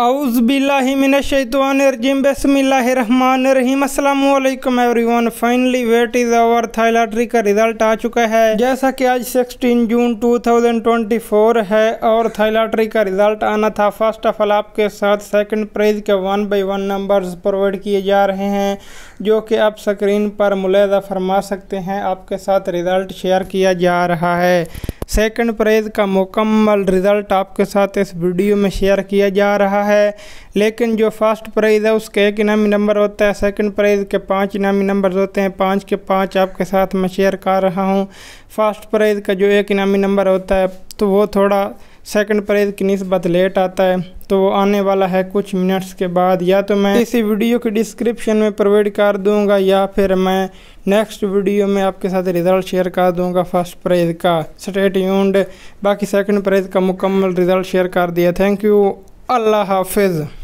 औज़बिल्लाशतवानरजीम बसमिल्लाम असलम everyone finally wait is over थाइलाट्री का रिजल्ट आ चुका है जैसा कि आज 16 जून 2024 है और थाइलाट्री का रिजल्ट आना था फर्स्ट ऑफ ऑल आपके साथ सेकंड प्राइज़ के one by one numbers provide किए जा रहे हैं जो कि आप स्क्रीन पर मुलहदा फरमा सकते हैं आपके साथ रिज़ल्ट शेयर किया जा रहा है सेकंड प्राइज़ का मुकम्मल रिज़ल्ट आपके साथ इस वीडियो में शेयर किया जा रहा है लेकिन जो फर्स्ट प्राइज़ है उसका एक इनामी नंबर होता है सेकंड प्राइज़ के पांच इनामी नंबर होते हैं पांच के पांच आपके साथ मैं शेयर कर रहा हूँ फर्स्ट प्राइज़ का जो एक इनामी नंबर होता है तो वो थोड़ा सेकंड प्राइज़ की नस्बत लेट आता है तो वो आने वाला है कुछ मिनट्स के बाद या तो मैं इसी वीडियो के डिस्क्रिप्शन में प्रोवाइड कर दूंगा या फिर मैं नेक्स्ट वीडियो में आपके साथ रिज़ल्ट शेयर कर दूंगा फर्स्ट प्राइज़ का स्टेट यूनड बाकी सेकंड प्राइज़ का मुकम्मल रिज़ल्ट शेयर कर दिया थैंक यू अल्लाह हाफिज़